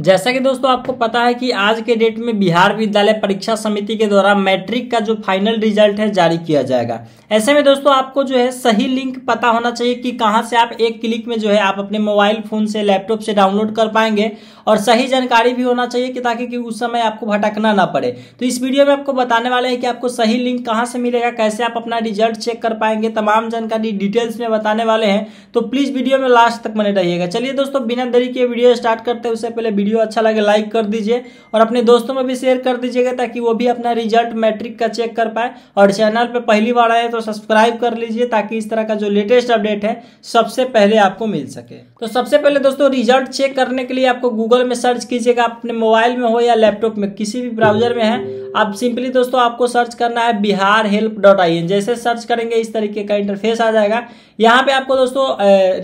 जैसा कि दोस्तों आपको पता है कि आज के डेट में बिहार विद्यालय परीक्षा समिति के द्वारा मैट्रिक का जो फाइनल रिजल्ट है जारी किया जाएगा ऐसे में दोस्तों आपको जो है सही लिंक पता होना चाहिए कि कहां से आप एक क्लिक में जो है आप अपने मोबाइल फोन से लैपटॉप से डाउनलोड कर पाएंगे और सही जानकारी भी होना चाहिए कि ताकि कि उस समय आपको भटकना ना पड़े तो इस वीडियो में आपको बताने वाले हैं कि आपको सही लिंक कहाँ से मिलेगा कैसे आप अपना रिजल्ट चेक कर पाएंगे तमाम जानकारी डिटेल्स में बताने वाले हैं तो प्लीज वीडियो में लास्ट तक बने रहिएगा चलिए दोस्तों बिना देरी के वीडियो स्टार्ट करते हैं उससे पहले वीडियो अच्छा लगे लाइक कर दीजिए और अपने दोस्तों में भी शेयर कर दीजिएगा ताकि वो भी अपना रिजल्ट मैट्रिक का चेक कर पाए और चैनल पर पहली बार आए तो सब्सक्राइब कर लीजिए ताकि इस तरह का जो लेटेस्ट अपडेट है सबसे पहले आपको मिल सके तो सबसे पहले दोस्तों रिजल्ट चेक करने के लिए आपको गूगल में सर्च कीजिएगा अपने मोबाइल में हो या लैपटॉप में किसी भी ब्राउजर में है आप सिंपली दोस्तों आपको सर्च करना है Bihar help dot I N जैसे सर्च करेंगे इस तरीके का इंटरफेस आ जाएगा यहाँ पे आपको दोस्तों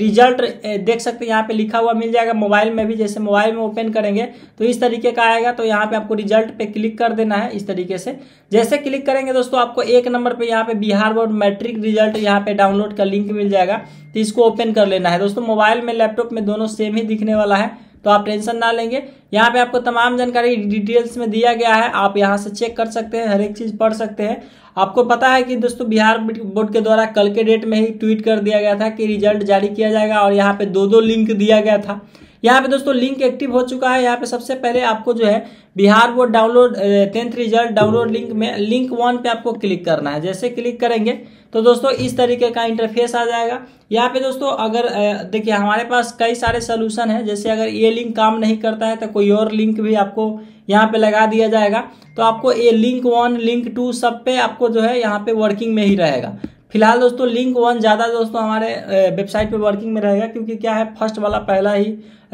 रिजल्ट देख सकते हैं यहाँ पे लिखा हुआ मिल जाएगा मोबाइल में भी जैसे मोबाइल में ओपन ओपन करेंगे तो इस तरीके का आएगा तो यहाँ पे आपको रिजल्ट पे क्लिक कर देना है इस तरीके से जैसे क्लिक करेंगे दोस्तों आपको एक नंबर पे यहाँ पे बिहार बोर्ड मैट्रिक रिजल्ट यहाँ पे डाउनलोड का लिंक मिल जाएगा तो इसको ओपन कर लेना है दोस्तों मोबाइल में लैपटॉप में दोनों सेम ही दिखने वाला है तो आप टेंशन ना लेंगे यहाँ पे आपको तमाम जानकारी डिटेल्स में दिया गया है आप यहाँ से चेक कर सकते हैं हर एक चीज़ पढ़ सकते हैं आपको पता है कि दोस्तों बिहार बोर्ड के द्वारा कल के डेट में ही ट्वीट कर दिया गया था कि रिजल्ट जारी किया जाएगा और यहाँ पे दो दो लिंक दिया गया था यहाँ पे दोस्तों लिंक एक्टिव हो चुका है यहाँ पे सबसे पहले आपको जो है Bihar board download tenth result download link में लिंक वन पे आपको क्लिक करना है जैसे क्लिक करेंगे तो दोस्तों इस तरीके का इंटरफेस आ जाएगा यहाँ पे दोस्तों अगर देखिए हमारे पास कई सारे सोल्यूशन है जैसे अगर ये लिंक काम नहीं करता है तो कोई और लिंक भी आपको यहाँ पे लगा दिया जाएगा तो आपको ये लिंक वन लिंक टू सब पे आपको जो है यहाँ पे वर्किंग में ही रहेगा फिलहाल दोस्तों लिंक वन ज़्यादा दोस्तों हमारे वेबसाइट पे वर्किंग में रहेगा क्योंकि क्या है फर्स्ट वाला पहला ही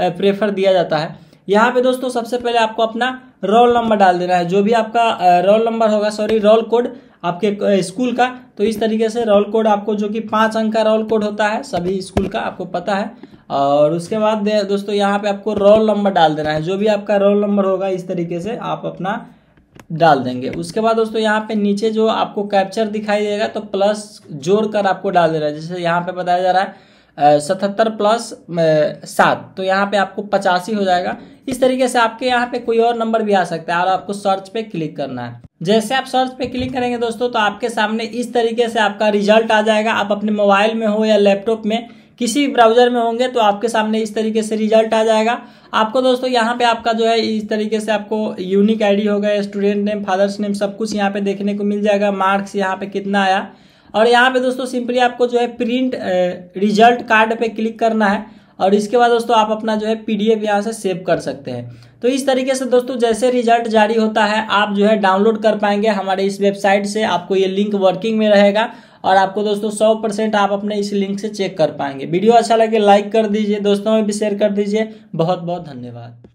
प्रेफर दिया जाता है यहाँ पे दोस्तों सबसे पहले आपको अपना रोल नंबर डाल देना है जो भी आपका रोल नंबर होगा सॉरी रोल कोड आपके स्कूल का तो इस तरीके से रोल कोड आपको जो कि पाँच अंक का रोल कोड होता है सभी स्कूल का आपको पता है और उसके बाद दोस्तों यहाँ पर आपको रोल नंबर डाल देना है जो भी आपका रोल नंबर होगा इस तरीके से आप अपना डाल देंगे उसके बाद दोस्तों यहाँ पे नीचे जो आपको कैप्चर दिखाई देगा तो प्लस जोड़ कर आपको डाल दे रहा है जैसे यहाँ पे बताया जा रहा है सतहत्तर प्लस सात तो यहाँ पे आपको पचासी हो जाएगा इस तरीके से आपके यहाँ पे कोई और नंबर भी आ सकता है और आपको सर्च पे क्लिक करना है जैसे आप सर्च पे क्लिक करेंगे दोस्तों तो आपके सामने इस तरीके से आपका रिजल्ट आ जाएगा आप अपने मोबाइल में हो या लैपटॉप में किसी ब्राउजर में होंगे तो आपके सामने इस तरीके से रिजल्ट आ जाएगा आपको दोस्तों यहाँ पे आपका जो है इस तरीके से आपको यूनिक आईडी हो गया स्टूडेंट नेम फादर्स नेम सब कुछ यहाँ पे देखने को मिल जाएगा मार्क्स यहाँ पे कितना आया और यहाँ पे दोस्तों सिंपली आपको जो है प्रिंट रिजल्ट कार्ड पे क्लिक करना है और इसके बाद दोस्तों आप अपना जो है पीडीएफ यहाँ से सेव कर सकते हैं तो इस तरीके से दोस्तों जैसे रिजल्ट जारी होता है आप जो है डाउनलोड कर पाएंगे हमारे इस वेबसाइट से आपको ये लिंक वर्किंग में रहेगा और आपको दोस्तों सौ परसेंट आप अपने इस लिंक से चेक कर पाएंगे वीडियो अच्छा लगे लाइक कर दीजिए दोस्तों में भी शेयर कर दीजिए बहुत बहुत धन्यवाद